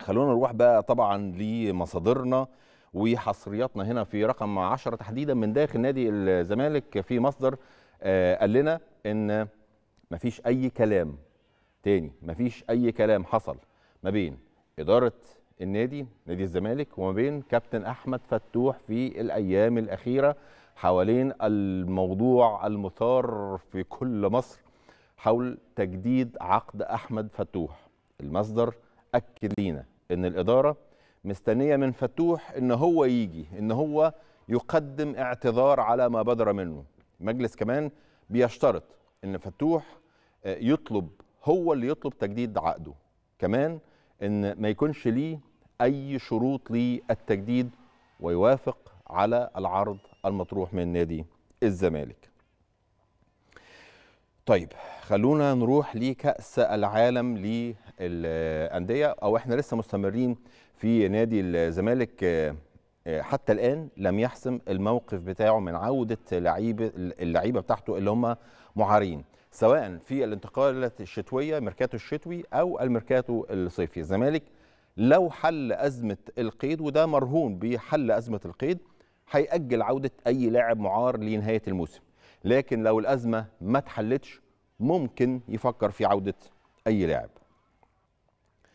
خلونا نروح بقى طبعا لمصادرنا وحصرياتنا هنا في رقم 10 تحديدا من داخل نادي الزمالك في مصدر آه، قال لنا ان مفيش اي كلام تاني مفيش اي كلام حصل ما بين اداره النادي نادي الزمالك وما بين كابتن احمد فتوح في الايام الاخيره حوالين الموضوع المثار في كل مصر حول تجديد عقد احمد فتوح المصدر اكد لينا ان الاداره مستنيه من فتوح ان هو يجي ان هو يقدم اعتذار على ما بدر منه المجلس كمان بيشترط ان فتوح آه، يطلب هو اللي يطلب تجديد عقده كمان ان ما يكونش ليه اي شروط للتجديد ويوافق على العرض المطروح من نادي الزمالك طيب خلونا نروح لكأس العالم لهذا الانديه او احنا لسه مستمرين في نادي الزمالك آه، آه، حتى الان لم يحسم الموقف بتاعه من عوده لعيبه اللعيبه بتاعته اللي هم معارين سواء في الانتقالات الشتويه ميركاتو الشتوي او الميركاتو الصيفي الزمالك لو حل ازمه القيد وده مرهون بحل ازمه القيد هيأجل عوده اي لاعب معار لنهايه الموسم لكن لو الازمه ما اتحلتش ممكن يفكر في عوده اي لاعب